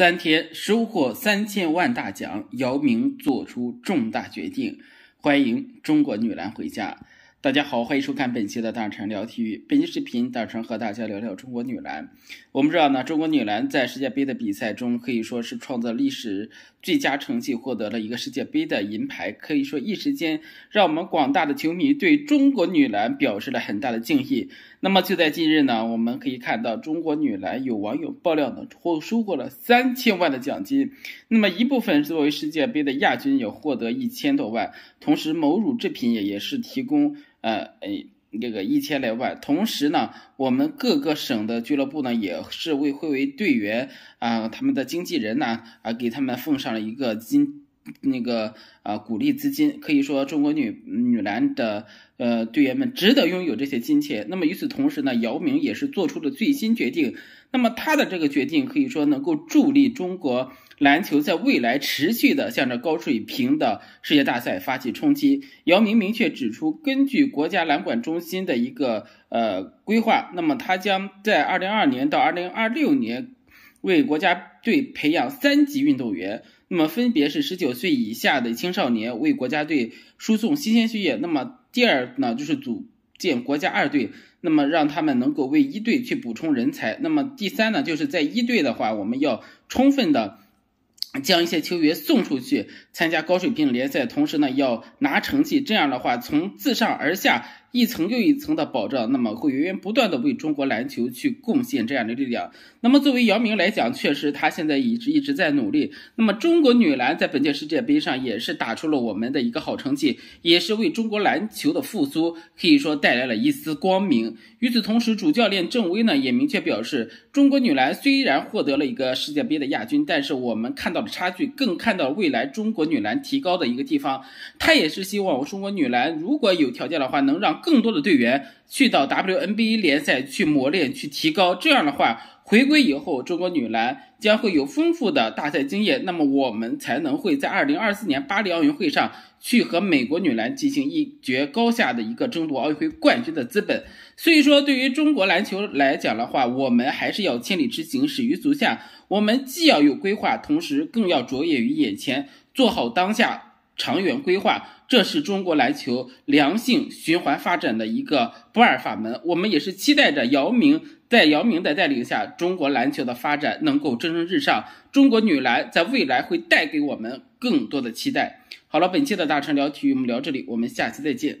三天收获三千万大奖，姚明做出重大决定，欢迎中国女篮回家。大家好，欢迎收看本期的大成聊体育。本期视频，大成和大家聊聊中国女篮。我们知道呢，中国女篮在世界杯的比赛中可以说是创造历史最佳成绩，获得了一个世界杯的银牌，可以说一时间让我们广大的球迷对中国女篮表示了很大的敬意。那么就在近日呢，我们可以看到中国女篮有网友爆料呢，获收获了三千万的奖金。那么一部分作为世界杯的亚军也获得一千多万，同时某乳制品也也是提供。呃，这个一千来万，同时呢，我们各个省的俱乐部呢，也是为会为队员啊，他们的经纪人呢，啊，给他们奉上了一个金。那个啊，鼓励资金，可以说中国女女篮的呃队员们值得拥有这些金钱。那么与此同时呢，姚明也是做出了最新决定。那么他的这个决定可以说能够助力中国篮球在未来持续的向着高水平的世界大赛发起冲击。姚明明确指出，根据国家篮管中心的一个呃规划，那么他将在二零二年到二零二六年。为国家队培养三级运动员，那么分别是十九岁以下的青少年，为国家队输送新鲜血液。那么第二呢，就是组建国家二队，那么让他们能够为一队去补充人才。那么第三呢，就是在一队的话，我们要充分的将一些球员送出去参加高水平联赛，同时呢要拿成绩。这样的话，从自上而下。一层又一层的保障，那么会源源不断的为中国篮球去贡献这样的力量。那么作为姚明来讲，确实他现在一直一直在努力。那么中国女篮在本届世界杯上也是打出了我们的一个好成绩，也是为中国篮球的复苏可以说带来了一丝光明。与此同时，主教练郑薇呢也明确表示，中国女篮虽然获得了一个世界杯的亚军，但是我们看到的差距，更看到未来中国女篮提高的一个地方。她也是希望我中国女篮如果有条件的话，能让更多的队员去到 WNBA 联赛去磨练、去提高，这样的话，回归以后，中国女篮将会有丰富的大赛经验，那么我们才能会在二零二四年巴黎奥运会上去和美国女篮进行一决高下的一个争夺奥运会冠军的资本。所以说，对于中国篮球来讲的话，我们还是要千里之行始于足下，我们既要有规划，同时更要着眼于眼前，做好当下。长远规划，这是中国篮球良性循环发展的一个不二法门。我们也是期待着姚明在姚明的带领下，中国篮球的发展能够蒸蒸日上。中国女篮在未来会带给我们更多的期待。好了，本期的大成聊体育，我们聊这里，我们下期再见。